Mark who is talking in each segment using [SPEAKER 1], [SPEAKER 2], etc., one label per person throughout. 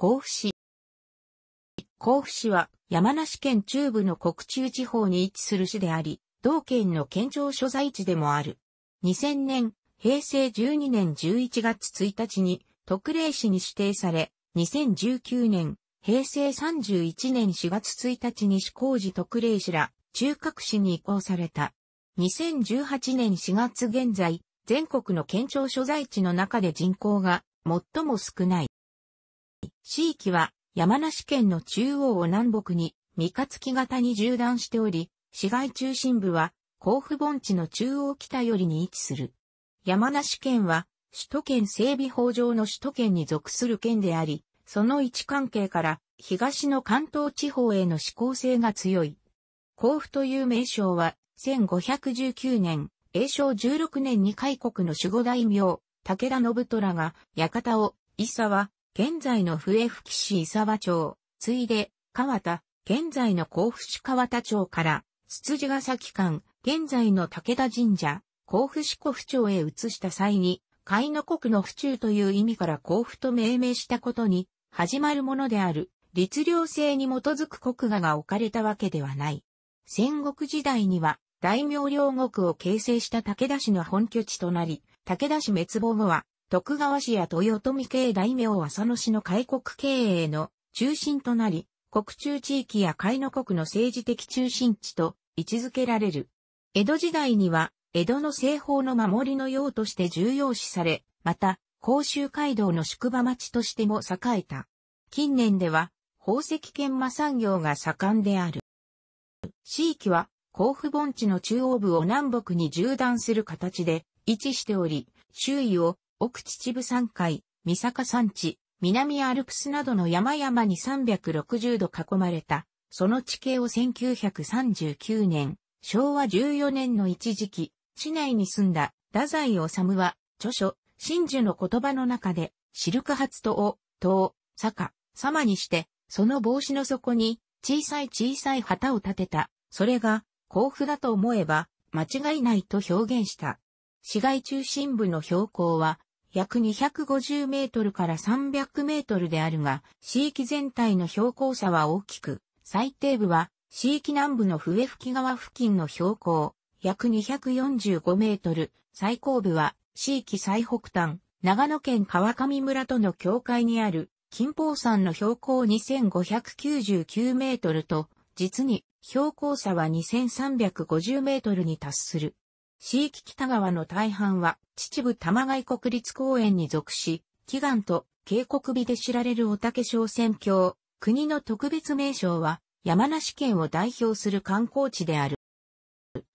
[SPEAKER 1] 甲府市。甲府市は山梨県中部の国中地方に位置する市であり、同県の県庁所在地でもある。2000年、平成12年11月1日に特例市に指定され、2019年、平成31年4月1日に市工事特例市ら中核市に移行された。2018年4月現在、全国の県庁所在地の中で人口が最も少ない。地域は山梨県の中央を南北に三日月型に縦断しており、市街中心部は甲府盆地の中央北寄りに位置する。山梨県は首都圏整備法上の首都圏に属する県であり、その位置関係から東の関東地方への指向性が強い。甲府という名称は1519年、永正16年に開国の守護大名、武田信虎が館を、伊沢、現在の笛吹市伊沢町、ついで、川田、現在の甲府市川田町から、つつじ崎間、現在の武田神社、甲府市古府町へ移した際に、海の国の府中という意味から甲府と命名したことに、始まるものである、律令制に基づく国画が置かれたわけではない。戦国時代には、大名領国を形成した武田氏の本拠地となり、武田氏滅亡後は、徳川氏や豊臣系大名浅野氏の開国経営の中心となり、国中地域や海の国の政治的中心地と位置づけられる。江戸時代には、江戸の西方の守りの用として重要視され、また、甲州街道の宿場町としても栄えた。近年では、宝石研磨産業が盛んである。地域は、甲府盆地の中央部を南北に縦断する形で位置しており、周囲を奥秩父山海、三坂山地、南アルプスなどの山々に360度囲まれた、その地形を1939年、昭和14年の一時期、市内に住んだ、太宰治は、著書、真珠の言葉の中で、シルクハツとを、塔、坂、様にして、その帽子の底に、小さい小さい旗を立てた、それが、甲府だと思えば、間違いないと表現した。市街中心部の標高は約250メートルから300メートルであるが、地域全体の標高差は大きく、最低部は地域南部の笛吹川付近の標高、約245メートル、最高部は地域最北端、長野県川上村との境界にある金峰山の標高2599メートルと、実に標高差は2350メートルに達する。市域北側の大半は秩父玉外国立公園に属し、祈願と渓谷美で知られるお竹商船峡、国の特別名称は山梨県を代表する観光地である。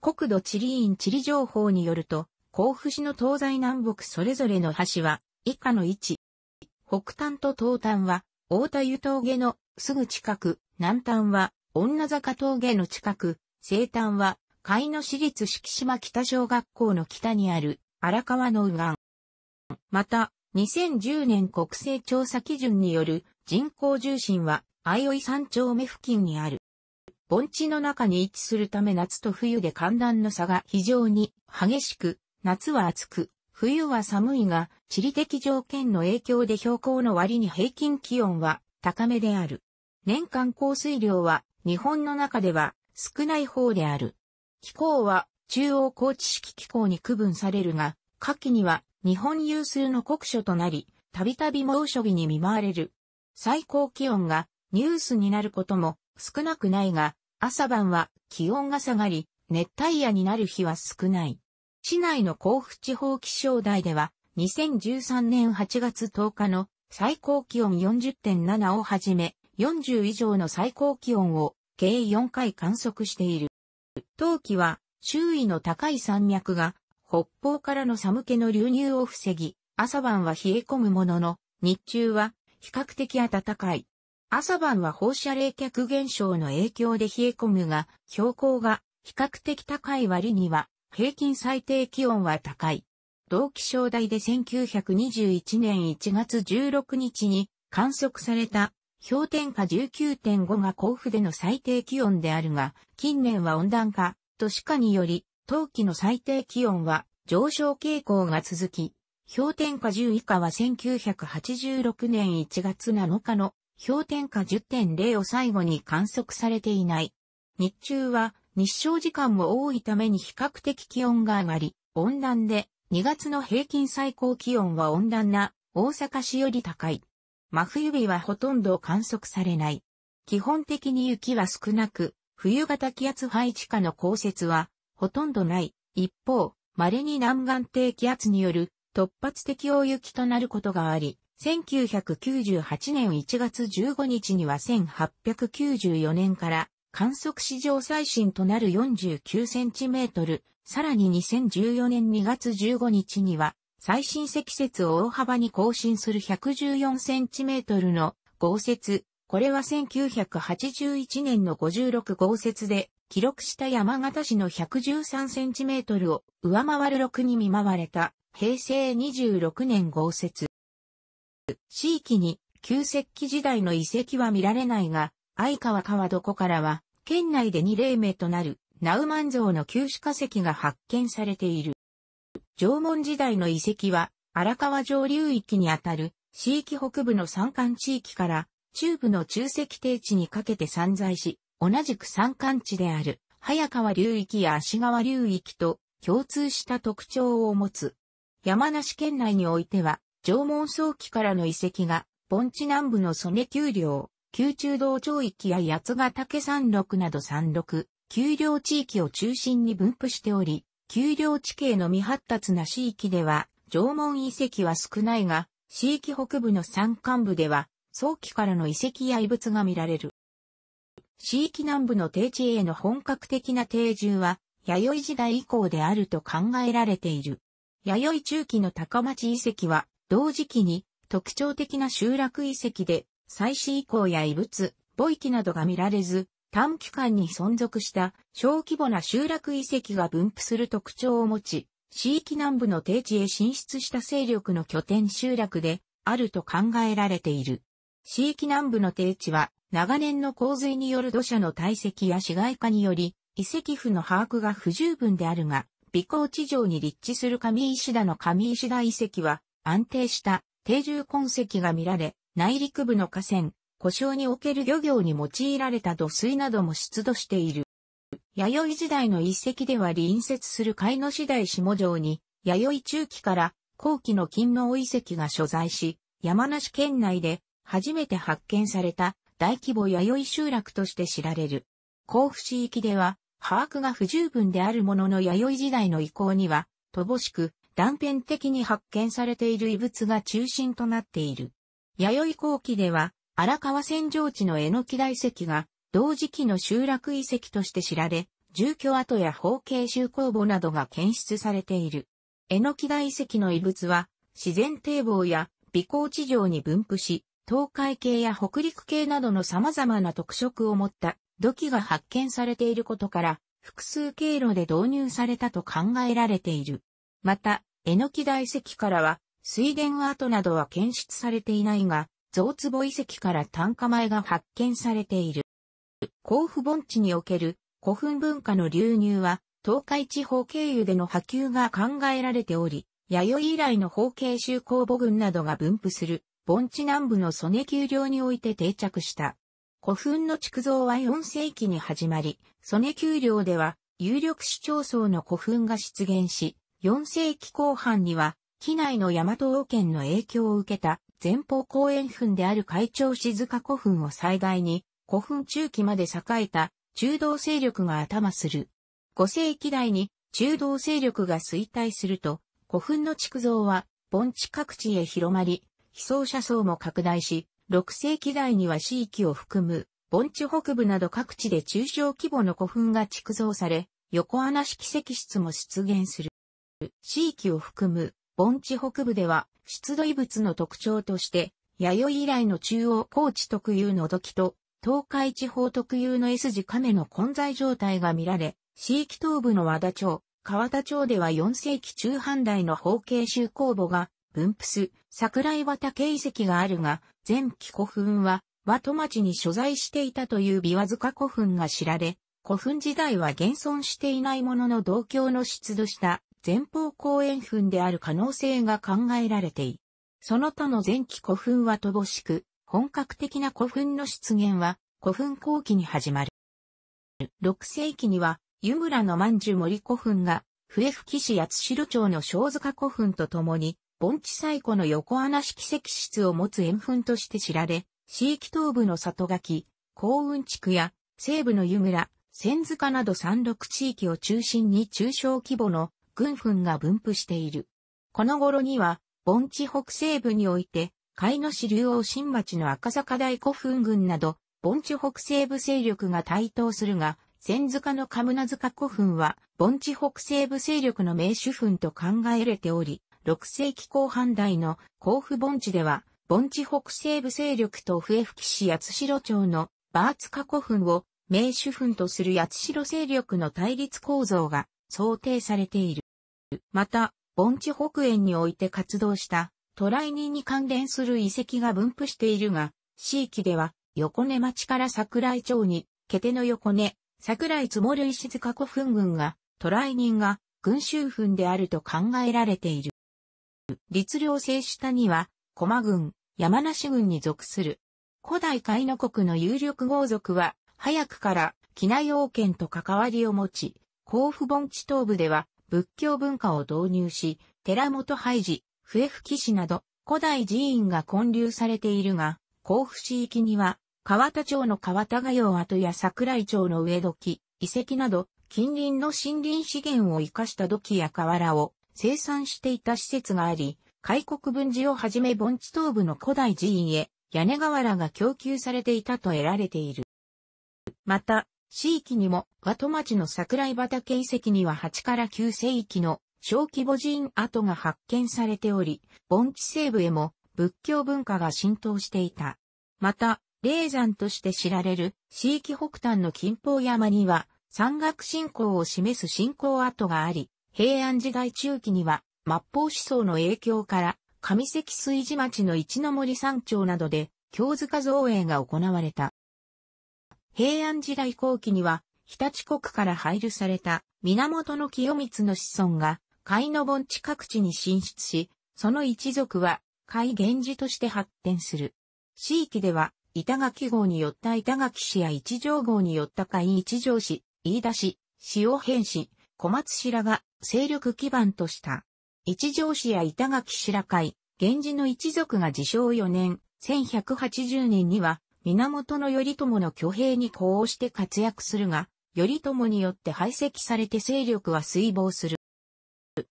[SPEAKER 1] 国土地理院地理情報によると、甲府市の東西南北それぞれの橋は以下の位置。北端と東端は大田湯峠のすぐ近く、南端は女坂峠の近く、西端は甲斐市立敷島北小学校の北にある荒川の右岸。また、2010年国勢調査基準による人口重心は、相生山丁目付近にある。盆地の中に位置するため夏と冬で寒暖の差が非常に激しく、夏は暑く、冬は寒いが、地理的条件の影響で標高の割に平均気温は高めである。年間降水量は日本の中では少ない方である。機構は中央高知式機構に区分されるが、夏季には日本有数の国書となり、たびたび猛暑日に見舞われる。最高気温がニュースになることも少なくないが、朝晩は気温が下がり、熱帯夜になる日は少ない。市内の甲府地方気象台では、2013年8月10日の最高気温40.7をはじめ、40以上の最高気温を計4回観測している。冬季は周囲の高い山脈が北方からの寒気の流入を防ぎ、朝晩は冷え込むものの、日中は比較的暖かい。朝晩は放射冷却現象の影響で冷え込むが、標高が比較的高い割には、平均最低気温は高い。同気象台で1921年1月16日に観測された氷点下19.5が甲府での最低気温であるが、近年は温暖化、都市化により、冬季の最低気温は上昇傾向が続き、氷点下10以下は1986年1月7日の氷点下10.0を最後に観測されていない。日中は日照時間も多いために比較的気温が上がり、温暖で2月の平均最高気温は温暖な大阪市より高い。真冬日はほとんど観測されない。基本的に雪は少なく、冬型気圧配置下の降雪はほとんどない。一方、稀に南岸低気圧による突発的大雪となることがあり、1998年1月15日には1894年から観測史上最新となる49センチメートル、さらに2014年2月15日には最新積雪を大幅に更新する 114cm の豪雪。これは1981年の56豪雪で、記録した山形市の 113cm を上回る6に見舞われた平成26年豪雪。地域に旧石器時代の遺跡は見られないが、相川川床からは、県内で2例目となる、ナウマン像の旧死化石が発見されている。縄文時代の遺跡は、荒川上流域にあたる、地域北部の山間地域から、中部の中石低地にかけて散在し、同じく山間地である、早川流域や足川流域と共通した特徴を持つ。山梨県内においては、縄文早期からの遺跡が、盆地南部の曽根丘陵、宮中道町域や八ヶ岳山麓など山麓、丘陵地域を中心に分布しており、丘陵地形の未発達な地域では、縄文遺跡は少ないが、地域北部の山間部では、早期からの遺跡や遺物が見られる。地域南部の低地への本格的な定住は、弥生時代以降であると考えられている。弥生中期の高町遺跡は、同時期に特徴的な集落遺跡で、祭祀以降や遺物、墓域などが見られず、短期間に存続した小規模な集落遺跡が分布する特徴を持ち、地域南部の低地へ進出した勢力の拠点集落であると考えられている。地域南部の低地は長年の洪水による土砂の堆積や市街化により遺跡府の把握が不十分であるが、微光地上に立地する上石田の上石田遺跡は安定した定住痕跡が見られ、内陸部の河川、故障における漁業に用いられた土水なども出土している。弥生時代の遺跡では隣接する貝の次第下城に、弥生中期から後期の金の遺跡が所在し、山梨県内で初めて発見された大規模弥生集落として知られる。甲府市域では、把握が不十分であるものの弥生時代の遺構には、乏しく断片的に発見されている遺物が中心となっている。弥生後期では、荒川戦場地の榎木大石が、同時期の集落遺跡として知られ、住居跡や方形集工墓などが検出されている。榎木台遺跡の遺物は、自然堤防や微光地上に分布し、東海系や北陸系などの様々な特色を持った土器が発見されていることから、複数経路で導入されたと考えられている。また、榎木大石からは、水田跡などは検出されていないが、象坪遺跡から単価前が発見されている。甲府盆地における古墳文化の流入は、東海地方経由での波及が考えられており、弥生以来の方形州公母群などが分布する盆地南部の曽根丘陵において定着した。古墳の築造は4世紀に始まり、曽根丘陵では有力市町村の古墳が出現し、4世紀後半には、機内の大和王権の影響を受けた前方後円墳である会長静か古墳を最大に、古墳中期まで栄えた中道勢力が頭する。5世紀代に中道勢力が衰退すると、古墳の築造は盆地各地へ広まり、被葬者層も拡大し、6世紀代には市域を含む盆地北部など各地で中小規模の古墳が築造され、横穴式石室も出現する。地域を含む盆地北部では、出土遺物の特徴として、弥生以来の中央高地特有の土器と、東海地方特有の S 字亀の混在状態が見られ、地域東部の和田町、川田町では4世紀中半代の方形州公墓が、分布す、桜井畑遺跡があるが、前期古墳は、和戸町に所在していたという琵琶塚古墳が知られ、古墳時代は現存していないものの同郷の出土した前方後円墳である可能性が考えられてい。その他の前期古墳は乏しく、本格的な古墳の出現は古墳後期に始まる。6世紀には湯村の万寿森古墳が笛吹市八代町の小塚古墳とともに盆地最古の横穴式石室を持つ円墳として知られ、地域東部の里垣、幸運地区や西部の湯村、千塚など山麓地域を中心に中小規模の軍墳が分布している。この頃には、盆地北西部において、海野市竜王新町の赤坂大古墳群など、盆地北西部勢力が台頭するが、千塚の神ナ塚古墳は、盆地北西部勢力の名手墳と考えられており、6世紀後半代の甲府盆地では、盆地北西部勢力と笛吹市八代町のバーツカ古墳を名手墳とする八代勢力の対立構造が想定されている。また、盆地北縁において活動したトライニに関連する遺跡が分布しているが、地域では横根町から桜井町に、ケテの横根、桜井積もる石塚古墳群が、トライニが群衆墳であると考えられている。律令制下には、駒群、山梨群に属する。古代海の国の有力豪族は、早くから、機内王権と関わりを持ち、甲府盆地東部では、仏教文化を導入し、寺本廃寺、笛吹市など、古代寺院が建立されているが、甲府市域には、川田町の川田賀用跡や桜井町の植器、遺跡など、近隣の森林資源を生かした土器や瓦を生産していた施設があり、開国分寺をはじめ盆地東部の古代寺院へ屋根瓦が供給されていたと得られている。また、地域にも、和戸町の桜井畑遺跡には8から9世紀の小規模寺院跡が発見されており、盆地西部へも仏教文化が浸透していた。また、霊山として知られる地域北端の金峰山には、山岳信仰を示す信仰跡があり、平安時代中期には、末法思想の影響から、上関水寺町の一の森山頂などで、京塚造営が行われた。平安時代後期には、日立国から配慮された源清光の子孫が、海の盆地各地に進出し、その一族は、海源氏として発展する。地域では、板垣号によった板垣市や一条号によった海一条市、飯田市、塩平市、小松市らが勢力基盤とした。一条市や板垣白海、源氏の一族が自称4年、1180年には、源頼朝の挙兵に呼応して活躍するが、頼朝によって排斥されて勢力は衰亡する。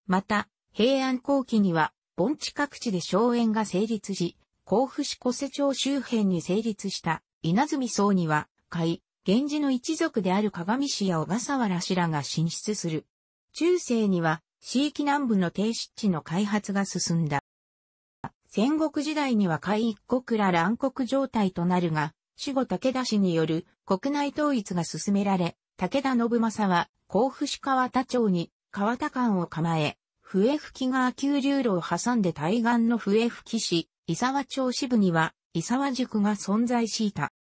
[SPEAKER 1] また、平安後期には、盆地各地で荘園が成立し、甲府市小瀬町周辺に成立した稲積荘には、甲斐、源氏の一族である鏡氏や小笠原氏らが進出する。中世には、地域南部の低湿地の開発が進んだ。戦国時代には海一国ら乱国状態となるが、守護武田氏による国内統一が進められ、武田信政は甲府市川田町に川田間を構え、笛吹川急流路を挟んで対岸の笛吹市、伊沢町支部には伊沢塾が存在しいた。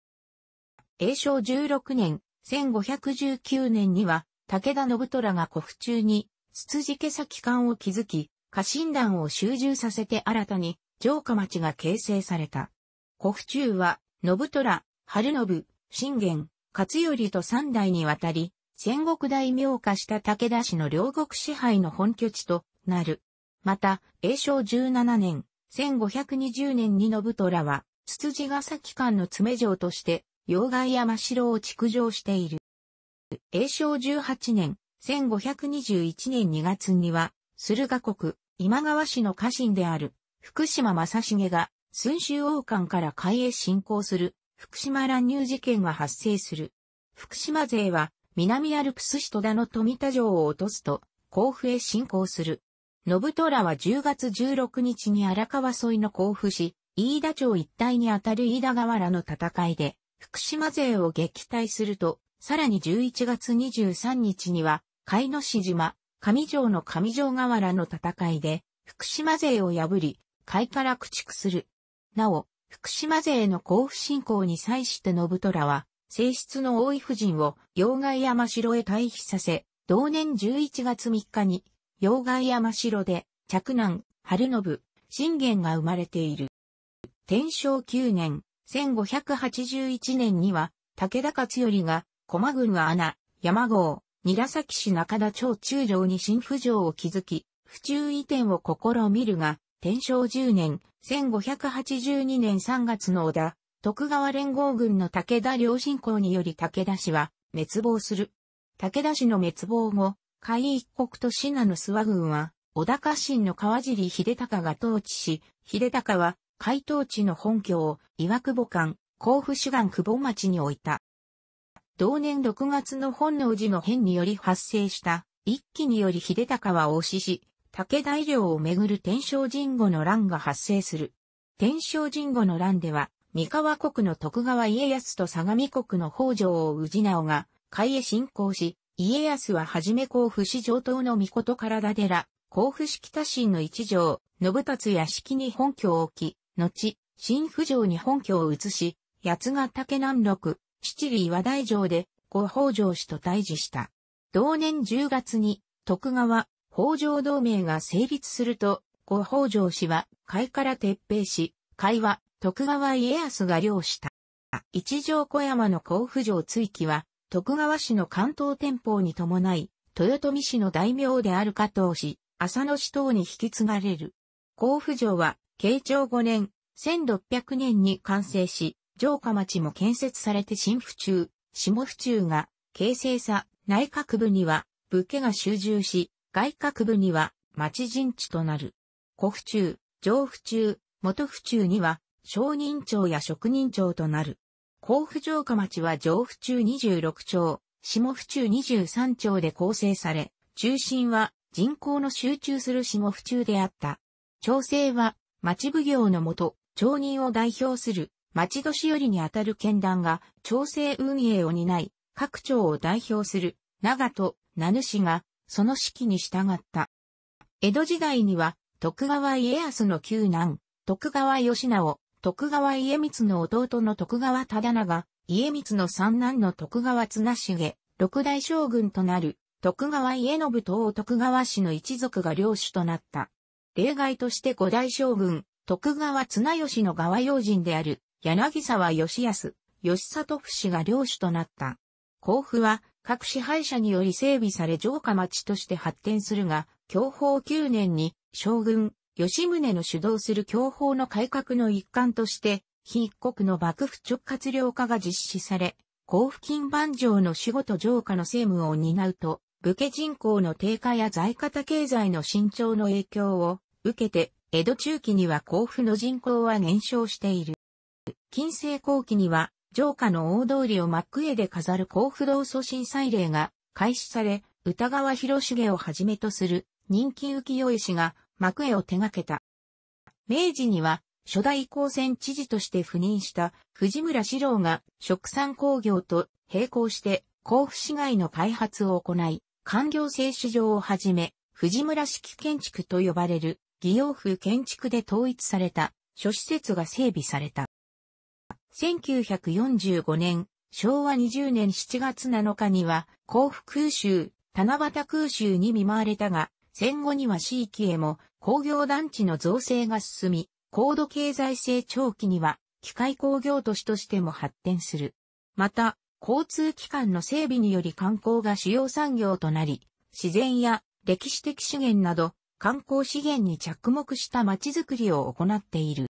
[SPEAKER 1] 永正16年、1519年には武田信虎が古府中に、筒寺家先館を築き、家臣団を集中させて新たに城下町が形成された。古府中は、信虎、春信、信玄、勝頼と三代にわたり、戦国大名化した武田氏の両国支配の本拠地となる。また、永正十七年、1520年に信虎は、筒子ヶ崎間の詰城として、妖怪山城を築城している。永正十八年、1521年2月には、駿河国、今川氏の家臣である福島正重が、寸州王冠から海へ侵攻する、福島乱入事件が発生する。福島勢は、南アルプス人田の富田城を落とすと、甲府へ侵攻する。信虎は10月16日に荒川沿いの甲府市、飯田町一帯にあたる飯田河原の戦いで、福島勢を撃退すると、さらに11月23日には、海野市島、上城の上城河原の戦いで、福島勢を破り、海から駆逐する。なお、福島勢の甲府侵攻に際して信虎は、性質の多い夫人を妖怪山城へ退避させ、同年11月3日に、妖怪山城で、嫡男、春信、信玄が生まれている。天正9年、1581年には、武田勝頼が、駒郡は穴、山郷、韮崎市中田町中城に新府城を築き、府中移転を試みるが、天正10年、1582年3月の織田、徳川連合軍の武田良信公により武田氏は滅亡する。武田氏の滅亡後、海一国と信濃諏訪軍は、織田家臣の川尻秀隆が統治し、秀隆は、海東地の本拠を、岩久保間、甲府主岸久保町に置いた。同年6月の本能寺の変により発生した、一揆により秀隆は押しし、武大領をめぐる天正神後の乱が発生する。天正神後の乱では、三河国の徳川家康と相模国の北条を氏直が、海へ侵攻し、家康ははじめ甲府市上等の御事体寺、甲府市北新の一条、信達屋敷に本拠を置き、後、新府城に本拠を移し、八ヶ岳南六、七里和大城で、五北条氏と対峙した。同年10月に、徳川、北条同盟が成立すると、後北条氏は、甲斐から撤兵し、甲斐は、徳川家康が領した。一条小山の甲府城追記は、徳川氏の関東天保に伴い、豊臣氏の大名である加藤氏、浅野氏等に引き継がれる。甲府城は、慶長5年、1600年に完成し、城下町も建設されて新府中、下府中が、形成さ、内閣部には、武家が集中し、外郭部には町陣地となる。古府中、上府中、元府中には商人町や職人町となる。甲府城下町は上府中26町、下府中23町で構成され、中心は人口の集中する下府中であった。町政は町奉行のもと、町人を代表する町年寄りにあたる県団が町政運営を担い、各町を代表する長と名主がその指揮に従った。江戸時代には、徳川家康の九男、徳川義直、徳川家光の弟の徳川忠長、家光の三男の徳川綱重、六代将軍となる、徳川家信と徳川氏の一族が領主となった。例外として五代将軍、徳川綱吉の側要人である、柳沢義康、吉里伏氏が領主となった。甲府は、各支配者により整備され城下町として発展するが、享保9年に将軍、吉宗の主導する享保の改革の一環として、非一国の幕府直轄領化が実施され、交付金番上の仕事城下の政務を担うと、武家人口の低下や在方経済の伸長の影響を受けて、江戸中期には甲府の人口は減少している。近世後期には城下の大通りを幕へで飾る甲府道祖震災礼が開始され、歌川広重をはじめとする人気浮世絵師が幕絵を手掛けた。明治には初代高専知事として赴任した藤村四郎が食産工業と並行して甲府市街の開発を行い、官業製紙場をはじめ、藤村式建築と呼ばれる、義用風建築で統一された諸施設が整備された。1945年、昭和20年7月7日には、甲府空襲、七夕空襲に見舞われたが、戦後には地域へも工業団地の造成が進み、高度経済成長期には機械工業都市としても発展する。また、交通機関の整備により観光が主要産業となり、自然や歴史的資源など観光資源に着目した街づくりを行っている。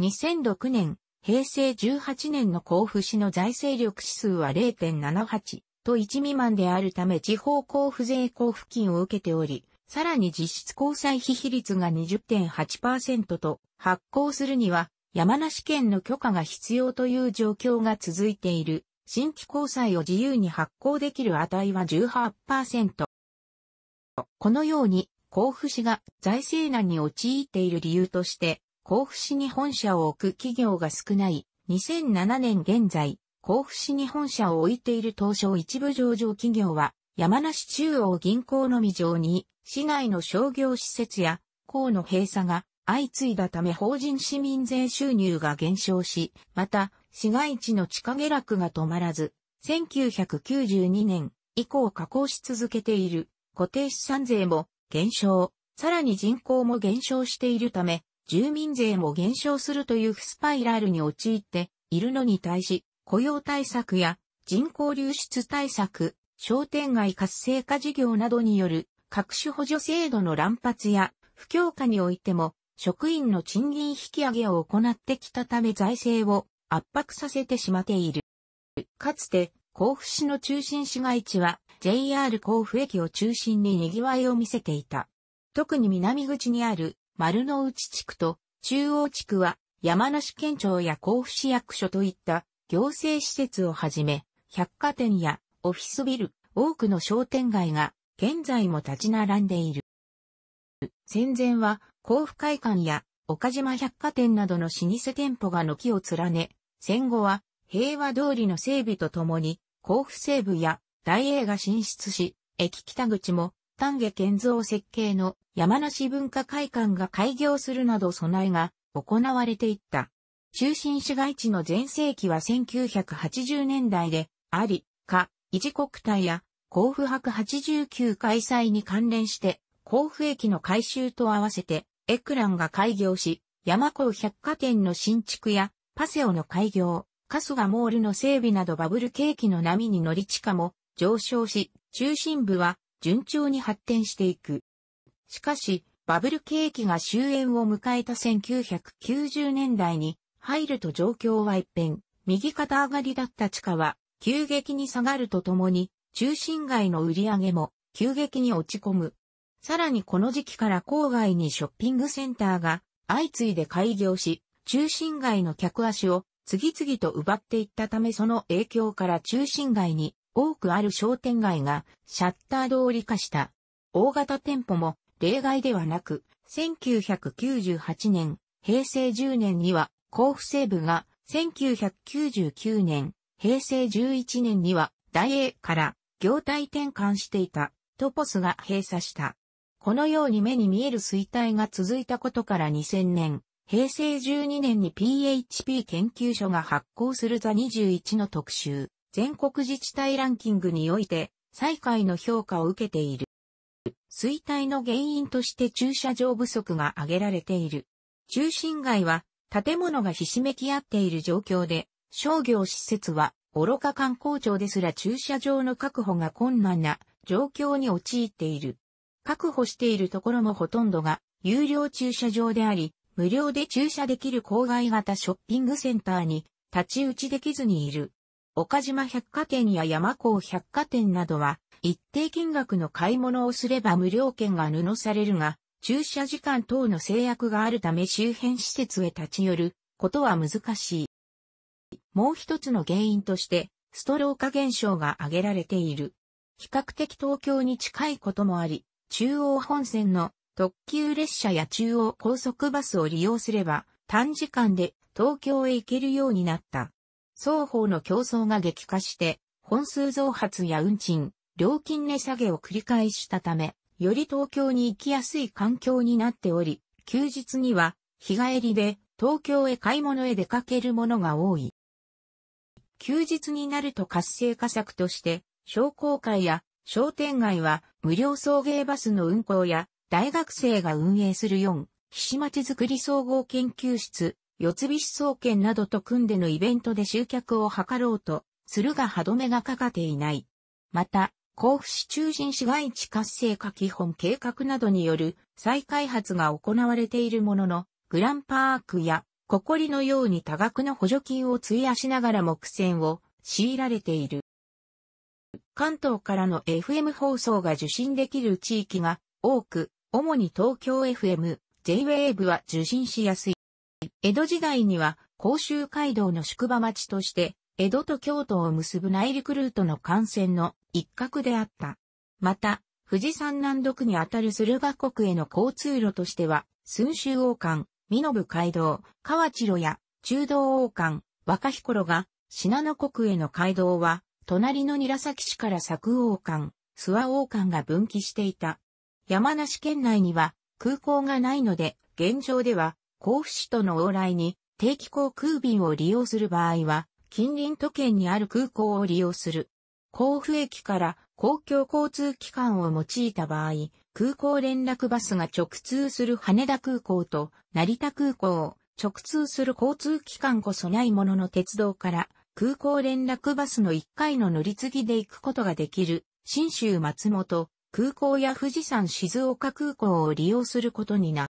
[SPEAKER 1] 2006年、平成18年の交付市の財政力指数は0.78と1未満であるため地方交付税交付金を受けており、さらに実質交際費比率が20.8%と発行するには山梨県の許可が必要という状況が続いている。新規交際を自由に発行できる値は18%。このように、甲府市が財政難に陥っている理由として、甲府市に本社を置く企業が少ない、2007年現在、甲府市に本社を置いている東証一部上場企業は、山梨中央銀行のみ上に、市内の商業施設や、港の閉鎖が相次いだため法人市民税収入が減少し、また、市街地の地下下落が止まらず、1992年以降加工し続けている固定資産税も減少、さらに人口も減少しているため、住民税も減少するというスパイラルに陥っているのに対し、雇用対策や人口流出対策、商店街活性化事業などによる各種補助制度の乱発や不況化においても職員の賃金引き上げを行ってきたため財政を圧迫させてしまっている。かつて甲府市の中心市街地は JR 甲府駅を中心に賑わいを見せていた。特に南口にある丸の内地区と中央地区は山梨県庁や甲府市役所といった行政施設をはじめ、百貨店やオフィスビル、多くの商店街が現在も立ち並んでいる。戦前は甲府会館や岡島百貨店などの老舗店舗が軒を連ね、戦後は平和通りの整備とともに甲府西部や大英が進出し、駅北口も丹下建造設計の山梨文化会館が開業するなど備えが行われていった。中心市街地の全盛期は1980年代で、あり、か、維持国体や、甲府博89開催に関連して、甲府駅の改修と合わせて、エクランが開業し、山港百貨店の新築や、パセオの開業、春日モールの整備などバブル景気の波に乗り地下も上昇し、中心部は順調に発展していく。しかし、バブル景気が終焉を迎えた1990年代に入ると状況は一変、右肩上がりだった地価は急激に下がるとともに、中心街の売り上げも急激に落ち込む。さらにこの時期から郊外にショッピングセンターが相次いで開業し、中心街の客足を次々と奪っていったためその影響から中心街に多くある商店街がシャッター通り化した。大型店舗も例外ではなく、1998年、平成10年には甲府西部が、1999年、平成11年には大英から業態転換していたトポスが閉鎖した。このように目に見える衰退が続いたことから2000年、平成12年に PHP 研究所が発行するザ21の特集、全国自治体ランキングにおいて、最下位の評価を受けている。衰退の原因として駐車場不足が挙げられている。中心街は建物がひしめき合っている状況で、商業施設は愚か観光庁ですら駐車場の確保が困難な状況に陥っている。確保しているところもほとんどが有料駐車場であり、無料で駐車できる郊外型ショッピングセンターに立ち打ちできずにいる。岡島百貨店や山港百貨店などは、一定金額の買い物をすれば無料券が布されるが、駐車時間等の制約があるため周辺施設へ立ち寄ることは難しい。もう一つの原因として、ストロー化現象が挙げられている。比較的東京に近いこともあり、中央本線の特急列車や中央高速バスを利用すれば、短時間で東京へ行けるようになった。双方の競争が激化して、本数増発や運賃、料金値下げを繰り返したため、より東京に行きやすい環境になっており、休日には日帰りで東京へ買い物へ出かける者が多い。休日になると活性化策として、商工会や商店街は無料送迎バスの運行や大学生が運営する4、菱町づくり総合研究室、四菱総研などと組んでのイベントで集客を図ろうと、するが歯止めがかかっていない。また、甲府市中心市街地活性化基本計画などによる再開発が行われているものの、グランパークやココリのように多額の補助金を費やしながら目線を強いられている。関東からの FM 放送が受信できる地域が多く、主に東京 FM、J-Wave は受信しやすい。江戸時代には甲州街道の宿場町として、江戸と京都を結ぶ内陸ルートの幹線の一角であった。また、富士山南麓にあたる駿河国への交通路としては、寸州王冠、美濃部街道、河内路や中道王冠、若彦路が、信濃国への街道は、隣の韮崎市から佐久王冠、諏訪王冠が分岐していた。山梨県内には空港がないので、現状では甲府市との往来に定期航空便を利用する場合は、近隣都県にある空港を利用する。甲府駅から公共交通機関を用いた場合、空港連絡バスが直通する羽田空港と成田空港を直通する交通機関こそないものの鉄道から空港連絡バスの1回の乗り継ぎで行くことができる新州松本空港や富士山静岡空港を利用することにな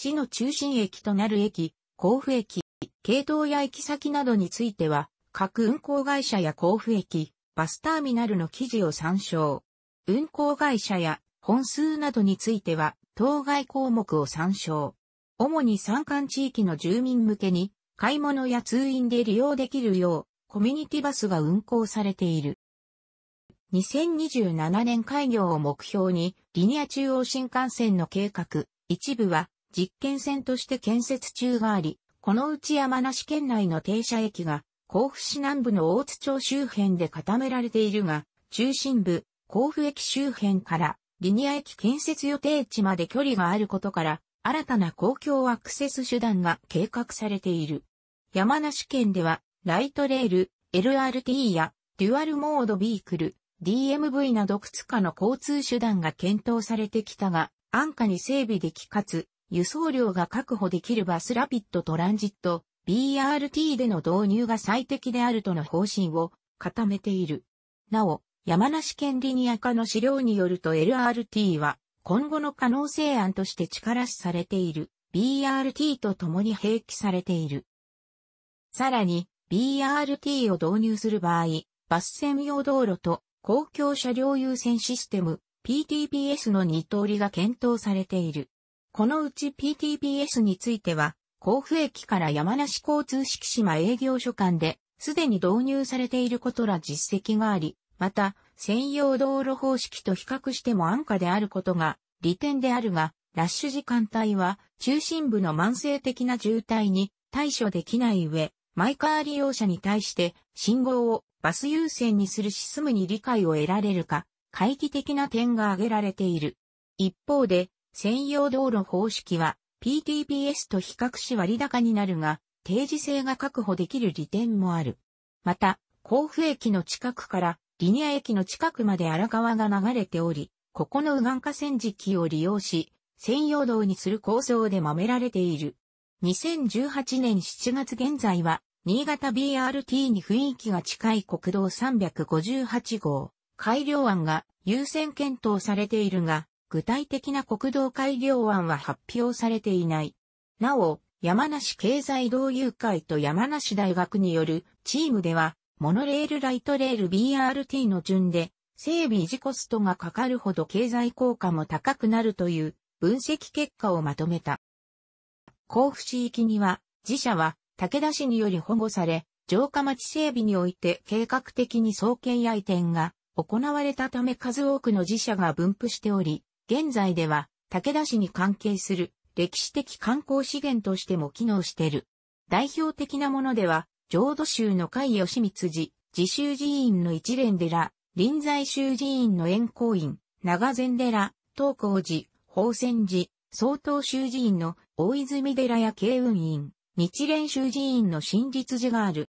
[SPEAKER 1] 市の中心駅となる駅、甲府駅、系統や駅先などについては、各運行会社や甲府駅、バスターミナルの記事を参照。運行会社や本数などについては、当該項目を参照。主に山間地域の住民向けに、買い物や通院で利用できるよう、コミュニティバスが運行されている。2027年開業を目標に、リニア中央新幹線の計画、一部は実験線として建設中があり、このうち山梨県内の停車駅が、甲府市南部の大津町周辺で固められているが、中心部、甲府駅周辺から、リニア駅建設予定地まで距離があることから、新たな公共アクセス手段が計画されている。山梨県では、ライトレール、LRT や、デュアルモードビークル、DMV などいくつかの交通手段が検討されてきたが、安価に整備できかつ、輸送量が確保できるバスラピッドトランジット BRT での導入が最適であるとの方針を固めている。なお、山梨県リニア化の資料によると LRT は今後の可能性案として力しされている BRT と共に併記されている。さらに BRT を導入する場合、バス専用道路と公共車両優先システム p t p s の二通りが検討されている。このうち PTBS については、甲府駅から山梨交通式島営業所間で、すでに導入されていることら実績があり、また、専用道路方式と比較しても安価であることが、利点であるが、ラッシュ時間帯は、中心部の慢性的な渋滞に対処できない上、マイカー利用者に対して、信号をバス優先にするシスムに理解を得られるか、回帰的な点が挙げられている。一方で、専用道路方式は PTPS と比較し割高になるが、定時性が確保できる利点もある。また、甲府駅の近くからリニア駅の近くまで荒川が流れており、ここの右岸河川敷を利用し、専用道にする構想でまめられている。2018年7月現在は、新潟 BRT に雰囲気が近い国道358号、改良案が優先検討されているが、具体的な国道開業案は発表されていない。なお、山梨経済同友会と山梨大学によるチームでは、モノレールライトレール BRT の順で、整備維持コストがかかるほど経済効果も高くなるという分析結果をまとめた。甲府市域には、自社は武田市により保護され、城下町整備において計画的に創建や移転が行われたため数多くの自社が分布しており、現在では武田市に関係する歴史的観光資源としても機能してる。代表的なものでは、浄土宗の海義光寺、自州寺院の一連寺、臨済宗寺院の円光院、長禅寺、東光寺、宝泉寺、総統宗寺院の大泉寺や慶雲院、日蓮宗寺院の真実寺がある。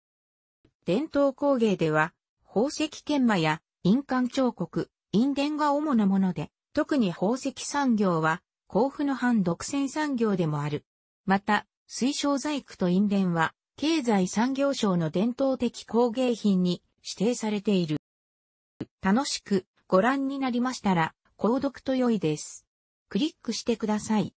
[SPEAKER 1] 伝統工芸では、宝石研磨や印鑑彫刻、印伝が主なもので、特に宝石産業は、甲府の反独占産業でもある。また、水晶細工と印伝は、経済産業省の伝統的工芸品に指定されている。楽しくご覧になりましたら、購読と良いです。クリックしてください。